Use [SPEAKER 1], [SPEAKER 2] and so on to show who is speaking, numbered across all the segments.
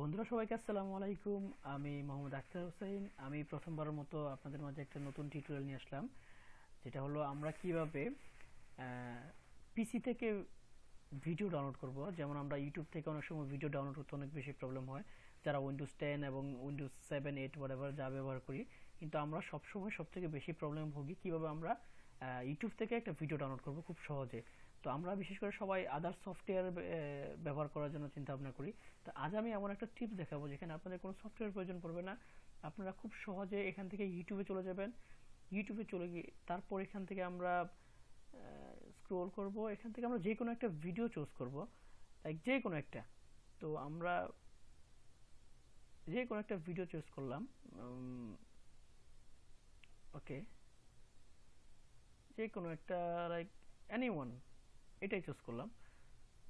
[SPEAKER 1] বন্ধুরা সবাইকে আসসালামু আলাইকুম আমি মোহাম্মদ আখতার হোসেন আমি প্রথমবারের মতো আপনাদের মাঝে একটা নতুন টিউটোরিয়াল নিয়ে আসলাম যেটা হলো আমরা কিভাবে পিসি থেকে ভিডিও ডাউনলোড করব যেমন আমরা ইউটিউব থেকে অনেক সময় ভিডিও ডাউনলোড করতে অনেক বেশি প্রবলেম হয় যারা উইন্ডোজ টেন এবং উইন্ডোজ সেভেন এইট হোয়াটেভার যা ব্যবহার করি কিন্তু আমরা সবসময় সবথেকে বেশি প্রবলেম ভুগি কিভাবে আমরা ইউটিউব থেকে একটা ভিডিও ডাউনলোড করব খুব সহজে তো আমরা বিশেষ করে সবাই আদার সফটওয়্যার ব্যবহার করার জন্য চিন্তা ভাবনা করি তো আজ আমি এমন একটা টিপস দেখাবো যেখানে আপনাদের কোনো সফটওয়্যার প্রয়োজন পড়বে না আপনারা খুব সহজে এখান থেকে ইউটিউবে চলে যাবেন ইউটিউবে চলে গিয়ে তারপর এখান থেকে আমরা স্ক্রোল করব এখান থেকে আমরা যে কোনো একটা ভিডিও চুজ করব লাইক যে কোনো একটা তো আমরা যে কোনো একটা ভিডিও চুজ করলাম ওকে যে কোনো একটা লাইক অ্যানি এটাই চুজ করলাম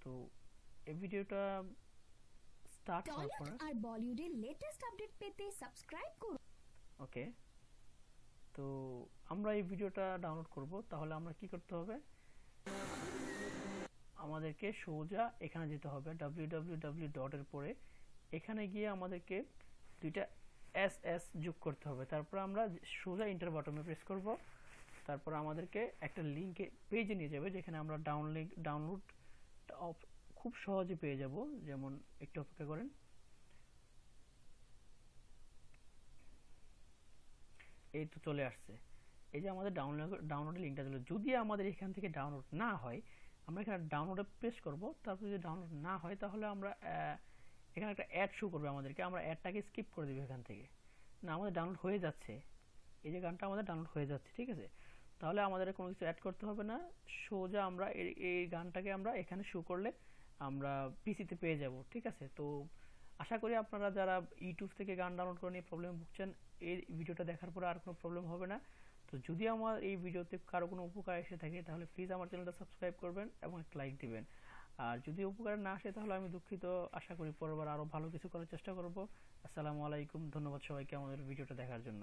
[SPEAKER 1] তো এই ভিডিওটা স্টার্ট করার পর আর বলিউডের লেটেস্ট আপডেট পেতে সাবস্ক্রাইব করুন ওকে তো আমরা এই ভিডিওটা ডাউনলোড করব তাহলে আমরা কি করতে হবে আমাদেরকে সোজা এখানে যেতে হবে www ডট এর পরে এখানে গিয়ে আমাদেরকে দুইটা এস এস যোগ করতে হবে তারপর আমরা সোজা ইন্টার বাটনে প্রেস করব তারপর আমাদেরকে একটা লিঙ্কে পেজে নিয়ে যাবে যেখানে আমরা ডাউন লিঙ্ক ডাউনলোড খুব সহজে পেয়ে যাব যেমন একটু অপেক্ষা করেন এই তো চলে আসছে এই যে আমাদের ডাউনলোড ডাউনলোডের লিঙ্কটা চলে যদি আমাদের এখান থেকে ডাউনলোড না হয় আমরা এখানে ডাউনলোডে প্রেস করব তারপর যদি ডাউনলোড না হয় তাহলে আমরা এখানে একটা অ্যাড শো করবে আমাদেরকে আমরা অ্যাডটাকে স্কিপ করে দেবো এখান থেকে না আমাদের ডাউনলোড হয়ে যাচ্ছে এই যে গানটা আমাদের ডাউনলোড হয়ে যাচ্ছে ঠিক আছে তাহলে আমাদের কোনো কিছু অ্যাড করতে হবে না সোজা আমরা এই গানটাকে আমরা এখানে শো করলে আমরা পিসিতে পেয়ে যাব ঠিক আছে তো আশা করি আপনারা যারা ইউটিউব থেকে গান ডাউনলোড করে নিয়ে প্রবলেম ভুগছেন এই ভিডিওটা দেখার পরে আর কোনো প্রবলেম হবে না তো যদি আমার এই ভিডিওতে কারো কোনো উপকার এসে থাকে তাহলে প্লিজ আমার চ্যানেলটা সাবস্ক্রাইব করবেন এবং একটা লাইক দিবেন আর যদি উপকার না আসে তাহলে আমি দুঃখিত আশা করি পরবার আরও ভালো কিছু করার চেষ্টা করব আসসালামু আলাইকুম ধন্যবাদ সবাইকে আমাদের ভিডিওটা দেখার জন্য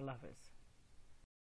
[SPEAKER 1] আল্লাহ হাফেজ